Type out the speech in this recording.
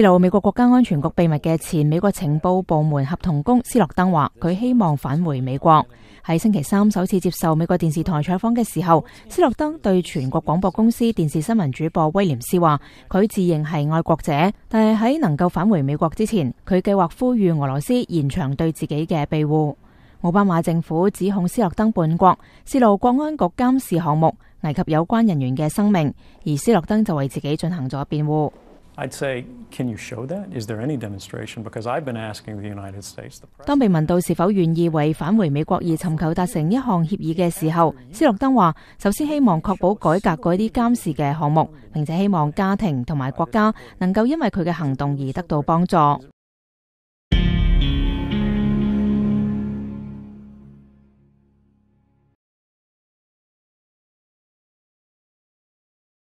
泄露美国国家安全局秘密嘅前美国情报部门合同工斯诺登话，佢希望返回美国。喺星期三首次接受美国电视台采访嘅时候，斯诺登对全国广播公司电视新闻主播威廉斯话：，佢自认系爱国者，但系喺能够返回美国之前，佢计划呼吁俄罗斯延长对自己嘅庇护。奥巴马政府指控斯诺登叛国，泄露国安局监视项目危及有关人员嘅生命，而斯诺登就为自己进行咗辩护。当被问到是否愿意为返回美国而寻求达成一项协议嘅时候，斯诺登话：，首先希望确保改革嗰啲监视嘅项目，并且希望家庭同埋国家能够因为佢嘅行动而得到帮助。